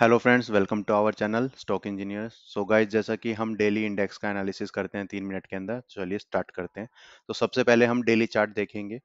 hello friends welcome to our channel stock engineer so guys जैसा कि हम daily index का एनालिसिस करते हैं तीन मिनट के अंदर चलिए स्टार्ट करते हैं तो सबसे पहले हम डेली चार्ट देखेंगे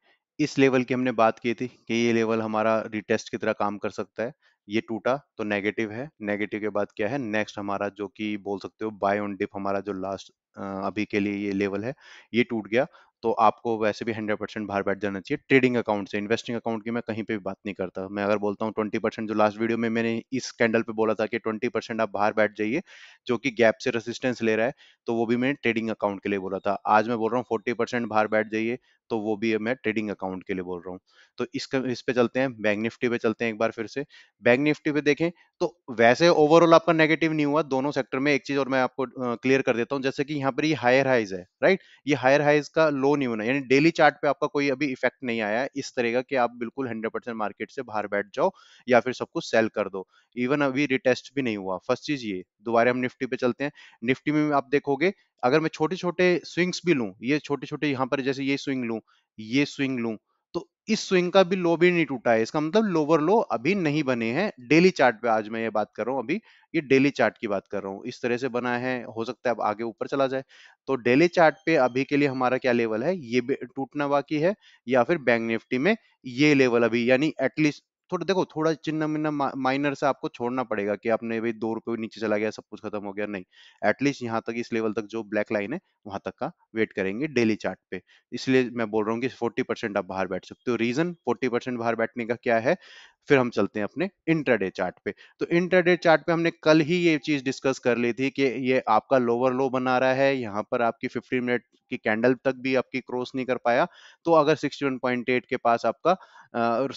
इस लेवल की हमने बात की थी कि ये लेवल हमारा रिटेस्ट की तरह काम कर सकता है ये टूटा तो नेगेटिव है नेगेटिव के बाद क्या है नेक्स्ट हमारा जो कि बोल सकते हो बाय ऑन डिप हमारा जो लास्ट अभी के लिए ये लेवल है ये टूट गया तो आपको वैसे भी हंड्रेड परसेंट बाहर बैठ जाना चाहिए ट्रेडिंग अकाउंट से इन्वेस्टिंग अकाउंट की मैं कहीं पे भी बात नहीं करता मैं अगर बोलता हूँ ट्वेंटी परसेंट जो लास्ट वीडियो में मैंने इस कैंडल पे बोला था कि ट्वेंटी परसेंट आप बाहर बैठ जाइए जो कि गैप से रेसिस्टेंस ले रहा है तो वो भी मैंने ट्रेडिंग अकाउंट के लिए बोला था आज मैं बोल रहा हूँ फोर्टी परसेंट बाहर बैठ जाइए तो वो भी मैं ट्रेडिंग अकाउंट के लिए बोल रहा हूँ तो इसका इस पे चलते हैं बैंक निफ्टी पे चलते हैं एक बार फिर से बैंक निफ्टी पे देखें तो वैसे ओवरऑल आपका नेगेटिव नहीं हुआ दोनों सेक्टर में एक चीज और मैं आपको क्लियर कर देता हूँ जैसे कि यहाँ पर ये हायर हाइज है राइट ये हायर हाइज का लो लो नहीं होना यानी डेली चार्ट पे आपका कोई अभी इफेक्ट नहीं आया है इस तरह का कि आप बिल्कुल 100% मार्केट से बाहर बैठ जाओ या फिर सब कुछ सेल कर दो इवन अभी रिटेस्ट भी नहीं हुआ फर्स्ट चीज ये दोबारा हम निफ्टी पे चलते हैं निफ्टी में आप देखोगे अगर मैं छोटे छोटे स्विंग्स भी लूँ ये छोटे छोटे यहाँ पर जैसे ये स्विंग लूँ ये स्विंग लूँ तो इस स्विंग का भी लो भी नहीं टूटा है इसका मतलब लोअर लो अभी नहीं बने हैं डेली चार्ट पे आज मैं ये बात कर रहा हूँ अभी ये डेली चार्ट की बात कर रहा हूँ इस तरह से बना है हो सकता है अब आगे ऊपर चला जाए तो डेली चार्ट पे अभी के लिए हमारा क्या लेवल है ये टूटना बाकी है या फिर बैंक निफ्टी में ये लेवल अभी यानी एटलीस्ट थोड़ा देखो थोड़ा चिन्ह मिन्ना माइनर से आपको छोड़ना पड़ेगा कि आपने भाई दो रुपये नीचे चला गया सब कुछ खत्म हो गया नहीं एटलीस्ट यहाँ तक इस लेवल तक जो ब्लैक लाइन है वहां तक का वेट करेंगे डेली चार्ट पे इसलिए मैं बोल रहा हूँ कि फोर्टी परसेंट आप बाहर बैठ सकते हो रीजन फोर्टी परसेंट बाहर बैठने का क्या है फिर हम चलते हैं अपने इंटरडे चार्ट पे तो इंटरडे चार्ट पे हमने कल ही ये चीज डिस्कस कर ली थी कि ये आपका लोअर लो बना रहा है यहाँ पर आपकी फिफ्टी मिनट की कैंडल तक भी आपकी क्रॉस नहीं कर पाया तो अगर 61.8 के पास आपका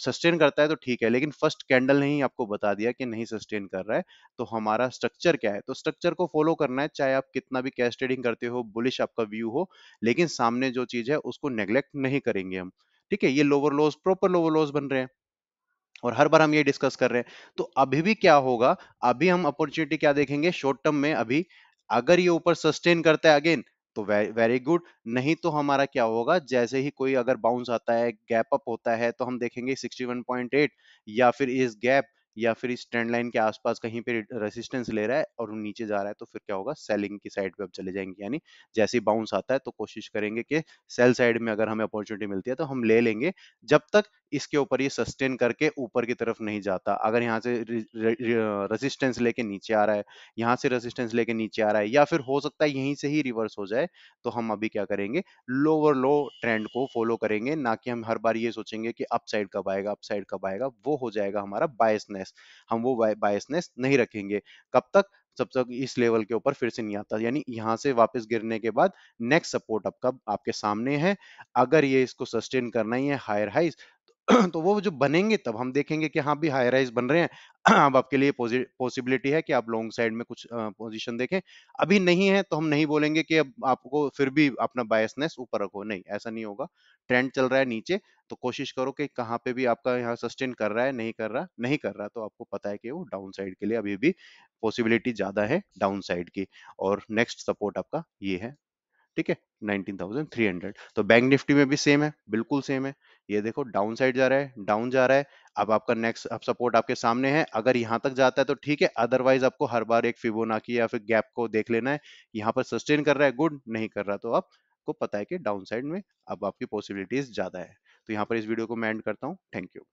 सस्टेन करता है तो ठीक है लेकिन फर्स्ट कैंडल ने ही आपको बता दिया कि नहीं सस्टेन कर रहा है तो हमारा स्ट्रक्चर क्या है तो स्ट्रक्चर को फॉलो करना है चाहे आप कितना भी कैश ट्रेडिंग करते हो बुलिश आपका व्यू हो लेकिन सामने जो चीज है उसको नेग्लेक्ट नहीं करेंगे हम ठीक है ये lower lows proper lower lows बन रहे हैं और हर बार हम ये डिस्कस कर रहे हैं तो अभी भी क्या होगा अभी हम अपॉर्चुनिटी क्या देखेंगे शॉर्ट टर्म में अभी अगर ये ऊपर सस्टेन करता है अगेन तो वेरी गुड नहीं तो हमारा क्या होगा जैसे ही कोई अगर बाउंस आता है गैप अप होता है तो हम देखेंगे 61.8 या फिर इस गैप या फिर इस ट्रेंड लाइन के आसपास कहीं पे रेसिस्टेंस ले रहा है और नीचे जा रहा है तो फिर क्या होगा सेलिंग की साइड पे अब चले जाएंगे यानी जैसे ही बाउंस आता है तो कोशिश करेंगे कि सेल साइड में अगर हमें अपॉर्चुनिटी मिलती है तो हम ले लेंगे जब तक इसके ऊपर ये सस्टेन करके ऊपर की तरफ नहीं जाता अगर यहाँ से रेजिस्टेंस लेके नीचे आ रहा है यहाँ से रेजिस्टेंस लेके नीचे आ रहा है या फिर हो सकता है यहीं से ही रिवर्स हो जाए तो हम अभी क्या करेंगे लोअर लो ट्रेंड को फॉलो करेंगे ना कि हम हर बार ये सोचेंगे कि अप साइड कब आएगा अप साइड कब आएगा वो हो जाएगा हमारा बायसनेस हम वो बायसनेस नहीं रखेंगे कब तक जब तक इस लेवल के ऊपर फिर से नहीं आता यानी यहाँ से वापस गिरने के बाद नेक्स्ट सपोर्ट आपका आपके सामने है अगर ये इसको सस्टेन करना ही है हायर हाइज तो वो जो बनेंगे तब हम देखेंगे कि हाँ भी हाई राइज बन रहे हैं अब आपके लिए पॉसिबिलिटी है कि आप लॉन्ग साइड में कुछ पोजीशन देखें अभी नहीं है तो हम नहीं बोलेंगे कि अब आपको फिर भी अपना बायसनेस ऊपर रखो नहीं ऐसा नहीं होगा ट्रेंड चल रहा है नीचे तो कोशिश करो कि कहाँ पे भी आपका यहाँ सस्टेन कर रहा है नहीं कर रहा नहीं कर रहा तो आपको पता है कि वो डाउन साइड के लिए अभी भी पॉसिबिलिटी ज्यादा है डाउन साइड की और नेक्स्ट सपोर्ट आपका ये है ठीक है 19,300 तो बैंक निफ्टी में भी सेम है बिल्कुल सेम है ये देखो डाउन साइड जा रहा है डाउन जा रहा है अब आपका नेक्स्ट अब सपोर्ट आपके सामने है अगर यहाँ तक जाता है तो ठीक है अदरवाइज आपको हर बार एक फिबोनाकी या फिर गैप को देख लेना है यहाँ पर सस्टेन कर रहा है गुड नहीं कर रहा तो आपको पता है कि डाउन साइड में अब आपकी पॉसिबिलिटीज ज्यादा है तो यहाँ पर इस वीडियो को मैं एंड करता हूँ थैंक यू